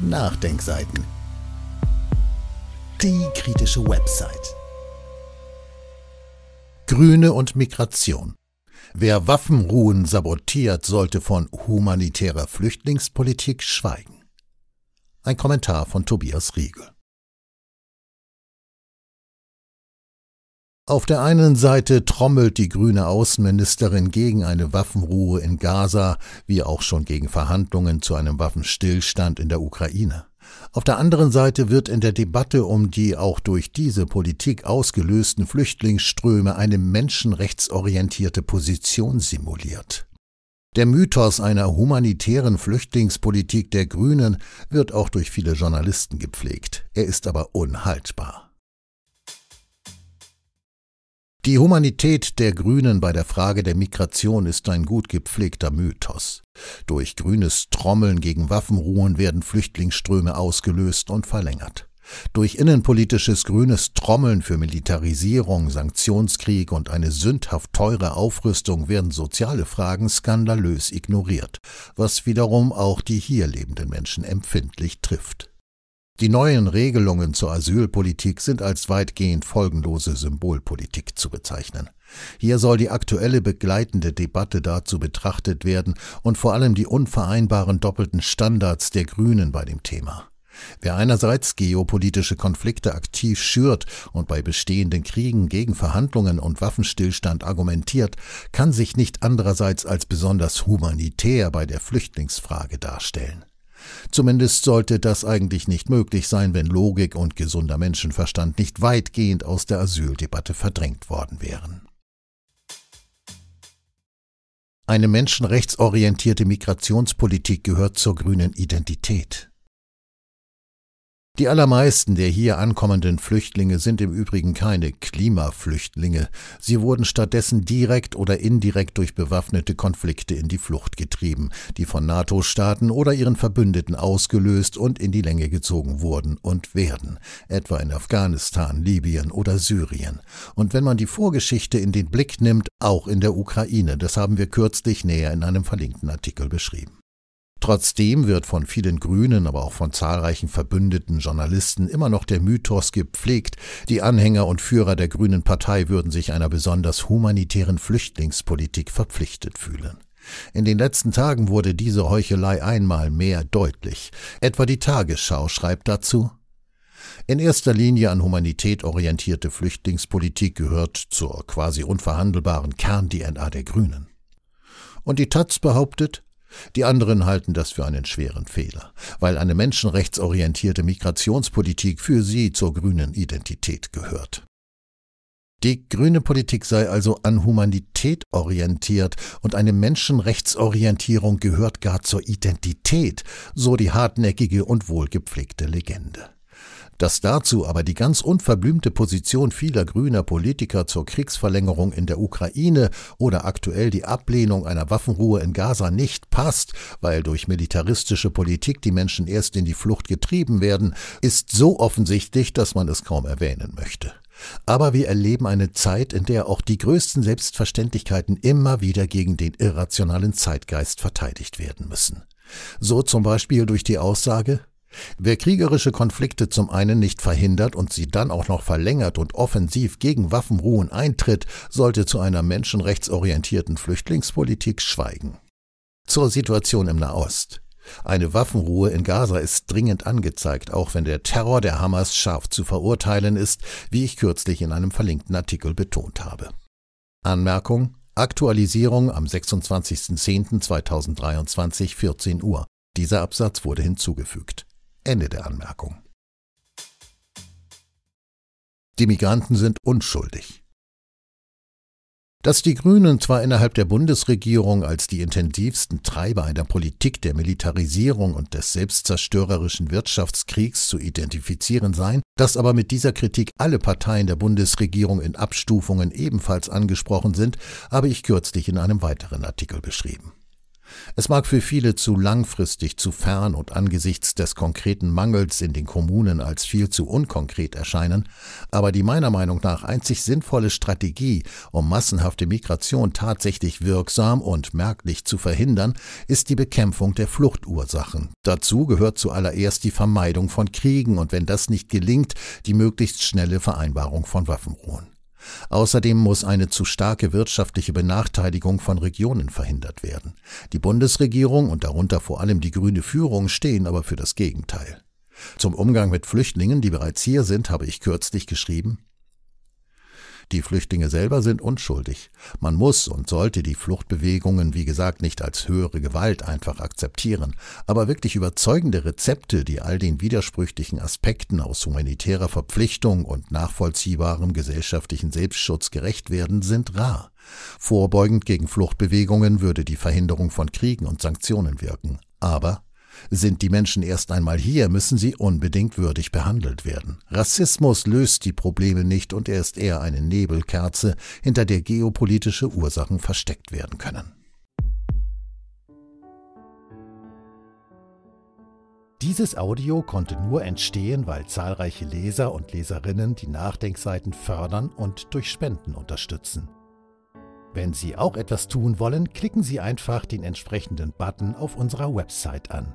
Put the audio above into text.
Nachdenkseiten. Die kritische Website. Grüne und Migration. Wer Waffenruhen sabotiert, sollte von humanitärer Flüchtlingspolitik schweigen. Ein Kommentar von Tobias Riegel. Auf der einen Seite trommelt die grüne Außenministerin gegen eine Waffenruhe in Gaza, wie auch schon gegen Verhandlungen zu einem Waffenstillstand in der Ukraine. Auf der anderen Seite wird in der Debatte um die auch durch diese Politik ausgelösten Flüchtlingsströme eine menschenrechtsorientierte Position simuliert. Der Mythos einer humanitären Flüchtlingspolitik der Grünen wird auch durch viele Journalisten gepflegt, er ist aber unhaltbar. Die Humanität der Grünen bei der Frage der Migration ist ein gut gepflegter Mythos. Durch grünes Trommeln gegen Waffenruhen werden Flüchtlingsströme ausgelöst und verlängert. Durch innenpolitisches grünes Trommeln für Militarisierung, Sanktionskrieg und eine sündhaft teure Aufrüstung werden soziale Fragen skandalös ignoriert, was wiederum auch die hier lebenden Menschen empfindlich trifft. Die neuen Regelungen zur Asylpolitik sind als weitgehend folgenlose Symbolpolitik zu bezeichnen. Hier soll die aktuelle begleitende Debatte dazu betrachtet werden und vor allem die unvereinbaren doppelten Standards der Grünen bei dem Thema. Wer einerseits geopolitische Konflikte aktiv schürt und bei bestehenden Kriegen gegen Verhandlungen und Waffenstillstand argumentiert, kann sich nicht andererseits als besonders humanitär bei der Flüchtlingsfrage darstellen. Zumindest sollte das eigentlich nicht möglich sein, wenn Logik und gesunder Menschenverstand nicht weitgehend aus der Asyldebatte verdrängt worden wären. Eine menschenrechtsorientierte Migrationspolitik gehört zur grünen Identität. Die allermeisten der hier ankommenden Flüchtlinge sind im Übrigen keine Klimaflüchtlinge. Sie wurden stattdessen direkt oder indirekt durch bewaffnete Konflikte in die Flucht getrieben, die von NATO-Staaten oder ihren Verbündeten ausgelöst und in die Länge gezogen wurden und werden, etwa in Afghanistan, Libyen oder Syrien. Und wenn man die Vorgeschichte in den Blick nimmt, auch in der Ukraine, das haben wir kürzlich näher in einem verlinkten Artikel beschrieben. Trotzdem wird von vielen Grünen, aber auch von zahlreichen verbündeten Journalisten immer noch der Mythos gepflegt, die Anhänger und Führer der Grünen Partei würden sich einer besonders humanitären Flüchtlingspolitik verpflichtet fühlen. In den letzten Tagen wurde diese Heuchelei einmal mehr deutlich. Etwa die Tagesschau schreibt dazu in erster Linie an Humanität orientierte Flüchtlingspolitik gehört zur quasi unverhandelbaren Kern-DNA der Grünen. Und die Taz behauptet, die anderen halten das für einen schweren Fehler, weil eine menschenrechtsorientierte Migrationspolitik für sie zur grünen Identität gehört. Die grüne Politik sei also an Humanität orientiert und eine Menschenrechtsorientierung gehört gar zur Identität, so die hartnäckige und wohlgepflegte Legende. Dass dazu aber die ganz unverblümte Position vieler grüner Politiker zur Kriegsverlängerung in der Ukraine oder aktuell die Ablehnung einer Waffenruhe in Gaza nicht passt, weil durch militaristische Politik die Menschen erst in die Flucht getrieben werden, ist so offensichtlich, dass man es kaum erwähnen möchte. Aber wir erleben eine Zeit, in der auch die größten Selbstverständlichkeiten immer wieder gegen den irrationalen Zeitgeist verteidigt werden müssen. So zum Beispiel durch die Aussage, Wer kriegerische Konflikte zum einen nicht verhindert und sie dann auch noch verlängert und offensiv gegen Waffenruhen eintritt, sollte zu einer menschenrechtsorientierten Flüchtlingspolitik schweigen. Zur Situation im Nahost. Eine Waffenruhe in Gaza ist dringend angezeigt, auch wenn der Terror der Hamas scharf zu verurteilen ist, wie ich kürzlich in einem verlinkten Artikel betont habe. Anmerkung Aktualisierung am 26.10.2023 14 Uhr. Dieser Absatz wurde hinzugefügt. Ende der Anmerkung. Die Migranten sind unschuldig. Dass die Grünen zwar innerhalb der Bundesregierung als die intensivsten Treiber einer Politik der Militarisierung und des selbstzerstörerischen Wirtschaftskriegs zu identifizieren seien, dass aber mit dieser Kritik alle Parteien der Bundesregierung in Abstufungen ebenfalls angesprochen sind, habe ich kürzlich in einem weiteren Artikel beschrieben. Es mag für viele zu langfristig, zu fern und angesichts des konkreten Mangels in den Kommunen als viel zu unkonkret erscheinen, aber die meiner Meinung nach einzig sinnvolle Strategie, um massenhafte Migration tatsächlich wirksam und merklich zu verhindern, ist die Bekämpfung der Fluchtursachen. Dazu gehört zuallererst die Vermeidung von Kriegen und wenn das nicht gelingt, die möglichst schnelle Vereinbarung von Waffenruhen. Außerdem muss eine zu starke wirtschaftliche Benachteiligung von Regionen verhindert werden. Die Bundesregierung und darunter vor allem die grüne Führung stehen aber für das Gegenteil. Zum Umgang mit Flüchtlingen, die bereits hier sind, habe ich kürzlich geschrieben die Flüchtlinge selber sind unschuldig. Man muss und sollte die Fluchtbewegungen, wie gesagt, nicht als höhere Gewalt einfach akzeptieren. Aber wirklich überzeugende Rezepte, die all den widersprüchlichen Aspekten aus humanitärer Verpflichtung und nachvollziehbarem gesellschaftlichen Selbstschutz gerecht werden, sind rar. Vorbeugend gegen Fluchtbewegungen würde die Verhinderung von Kriegen und Sanktionen wirken. Aber sind die Menschen erst einmal hier, müssen sie unbedingt würdig behandelt werden. Rassismus löst die Probleme nicht und er ist eher eine Nebelkerze, hinter der geopolitische Ursachen versteckt werden können. Dieses Audio konnte nur entstehen, weil zahlreiche Leser und Leserinnen die Nachdenkseiten fördern und durch Spenden unterstützen. Wenn Sie auch etwas tun wollen, klicken Sie einfach den entsprechenden Button auf unserer Website an.